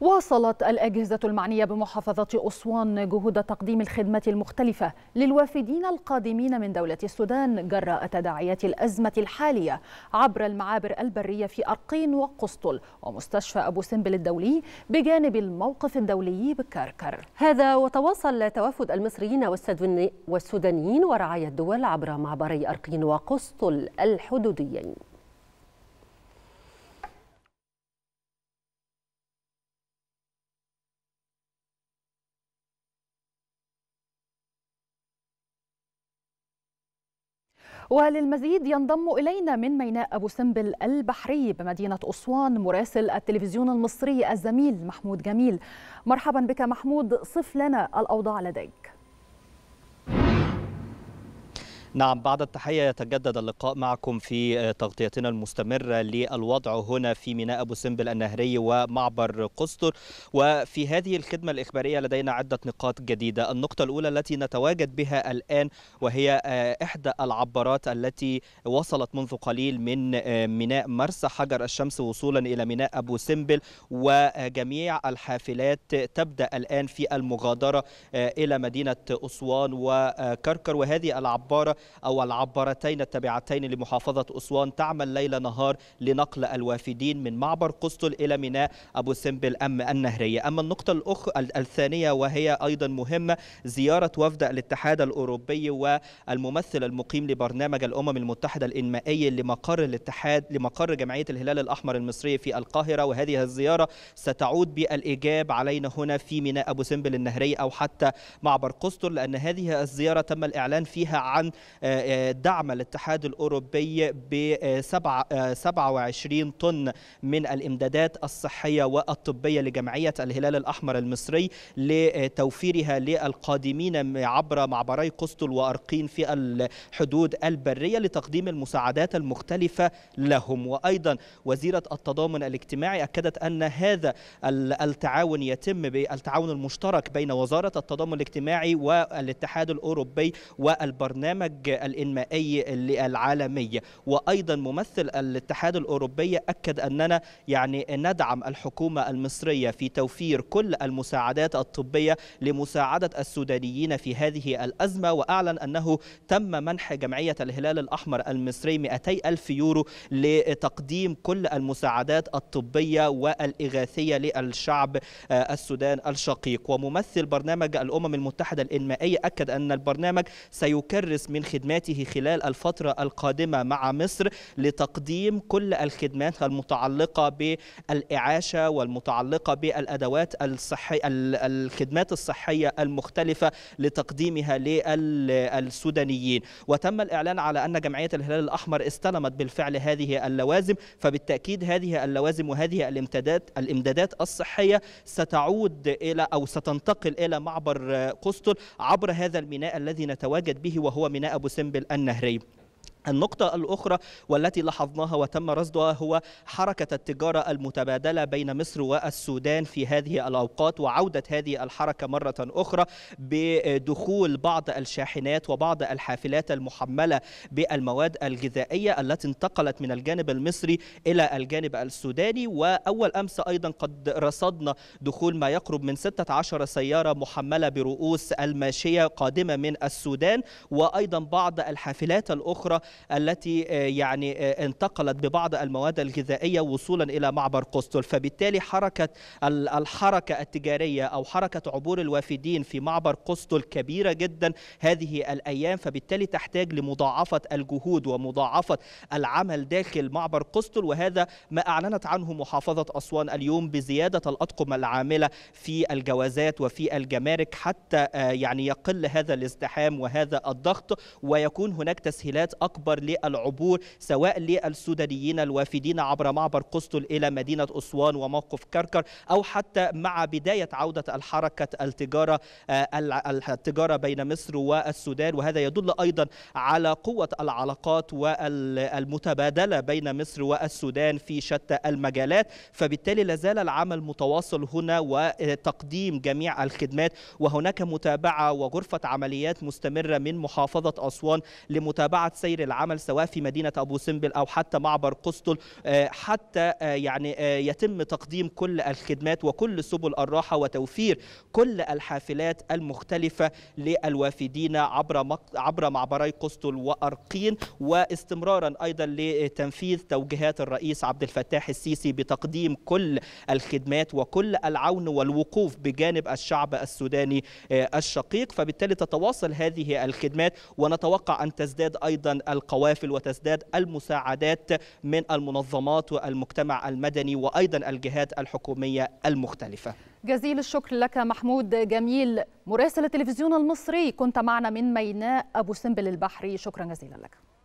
واصلت الأجهزة المعنية بمحافظة أسوان جهود تقديم الخدمة المختلفة للوافدين القادمين من دولة السودان جراء تداعيات الأزمة الحالية عبر المعابر البرية في أرقين وقسطل ومستشفى أبو سمبل الدولي بجانب الموقف الدولي بكركر هذا وتواصل توافد المصريين والسودانيين ورعايا الدول عبر معبري أرقين وقسطل الحدوديين وللمزيد ينضم إلينا من ميناء أبو سمبل البحري بمدينة أسوان مراسل التلفزيون المصري الزميل محمود جميل مرحبا بك محمود صف لنا الأوضاع لديك نعم بعد التحية يتجدد اللقاء معكم في آه، تغطيتنا المستمرة للوضع هنا في ميناء أبو سمبل النهري ومعبر قسطر وفي هذه الخدمة الإخبارية لدينا عدة نقاط جديدة النقطة الأولى التي نتواجد بها الآن وهي آه، إحدى العبارات التي وصلت منذ قليل من آه، ميناء مرسى حجر الشمس وصولا إلى ميناء أبو سمبل وجميع الحافلات تبدأ الآن في المغادرة إلى مدينة أسوان وكركر وهذه العبارة أو العبارتين التابعتين لمحافظة أسوان تعمل ليل نهار لنقل الوافدين من معبر قسطل إلى ميناء أبو سمبل أم النهرية أما النقطة الأخ الثانية وهي أيضا مهمة زيارة وفد الاتحاد الأوروبي والممثل المقيم لبرنامج الأمم المتحدة الإنمائي لمقر الاتحاد لمقر جمعية الهلال الأحمر المصري في القاهرة وهذه الزيارة ستعود بالإيجاب علينا هنا في ميناء أبو سمبل النهرية أو حتى معبر قسطل لأن هذه الزيارة تم الإعلان فيها عن آه، آه، دعم الاتحاد الأوروبي ب 27 آه، طن من الإمدادات الصحية والطبية لجمعية الهلال الأحمر المصري لتوفيرها للقادمين عبر معبري قسطل وأرقين في الحدود البرية لتقديم المساعدات المختلفة لهم وأيضا وزيرة التضامن الاجتماعي أكدت أن هذا التعاون يتم بالتعاون المشترك بين وزارة التضامن الاجتماعي والاتحاد الأوروبي والبرنامج الإنتاج الإنمائي العالمي وأيضا ممثل الاتحاد الأوروبي أكد أننا يعني ندعم الحكومة المصرية في توفير كل المساعدات الطبية لمساعدة السودانيين في هذه الأزمة وأعلن أنه تم منح جمعية الهلال الأحمر المصري 200 ألف يورو لتقديم كل المساعدات الطبية والإغاثية للشعب آه، السودان الشقيق وممثل برنامج الأمم المتحدة الإنمائية أكد أن البرنامج سيكرس من خدماته خلال الفترة القادمة مع مصر لتقديم كل الخدمات المتعلقة بالإعاشة والمتعلقة بالأدوات الصحية الخدمات الصحية المختلفة لتقديمها للسودانيين وتم الإعلان على أن جمعية الهلال الأحمر استلمت بالفعل هذه اللوازم فبالتأكيد هذه اللوازم وهذه الامتدادات الامدادات الصحية ستعود إلى أو ستنتقل إلى معبر قسطل عبر هذا الميناء الذي نتواجد به وهو ميناء أبو سمبل النهري النقطة الأخرى والتي لاحظناها وتم رصدها هو حركة التجارة المتبادلة بين مصر والسودان في هذه الأوقات وعودة هذه الحركة مرة أخرى بدخول بعض الشاحنات وبعض الحافلات المحملة بالمواد الغذائية التي انتقلت من الجانب المصري إلى الجانب السوداني وأول أمس أيضا قد رصدنا دخول ما يقرب من 16 سيارة محملة برؤوس الماشية قادمة من السودان وأيضا بعض الحافلات الأخرى التي آه، يعني آه، انتقلت ببعض المواد الغذائية وصولا إلى معبر قسطل فبالتالي حركة الحركة التجارية أو حركة عبور الوافدين في معبر قسطل كبيرة جدا هذه الأيام فبالتالي تحتاج لمضاعفة الجهود ومضاعفة العمل داخل معبر قسطل وهذا ما أعلنت عنه محافظة أسوان اليوم بزيادة الأطقم العاملة في الجوازات وفي الجمارك حتى آه، يعني يقل هذا الازدحام وهذا الضغط ويكون هناك تسهيلات أكبر الاكبر للعبور سواء للسودانيين الوافدين عبر معبر قسطل الى مدينه اسوان وموقف كركر او حتى مع بدايه عوده الحركه التجاره آه، التجاره بين مصر والسودان وهذا يدل ايضا على قوه العلاقات والمتبادله بين مصر والسودان في شتى المجالات فبالتالي لازال العمل متواصل هنا وتقديم جميع الخدمات وهناك متابعه وغرفه عمليات مستمره من محافظه اسوان لمتابعه سير العمل سواء في مدينه ابو سمبل او حتى معبر قسطل آه، حتى آه، يعني آه، يتم تقديم كل الخدمات وكل سبل الراحه وتوفير كل الحافلات المختلفه للوافدين عبر عبر معبري قسطل وارقين واستمرارا ايضا لتنفيذ توجيهات الرئيس عبد الفتاح السيسي بتقديم كل الخدمات وكل العون والوقوف بجانب الشعب السوداني الشقيق فبالتالي تتواصل هذه الخدمات ونتوقع ان تزداد ايضا القوافل وتزداد المساعدات من المنظمات والمجتمع المدني وايضا الجهات الحكوميه المختلفه. جزيل الشكر لك محمود جميل مراسل التلفزيون المصري كنت معنا من ميناء ابو سمبل البحري شكرا جزيلا لك.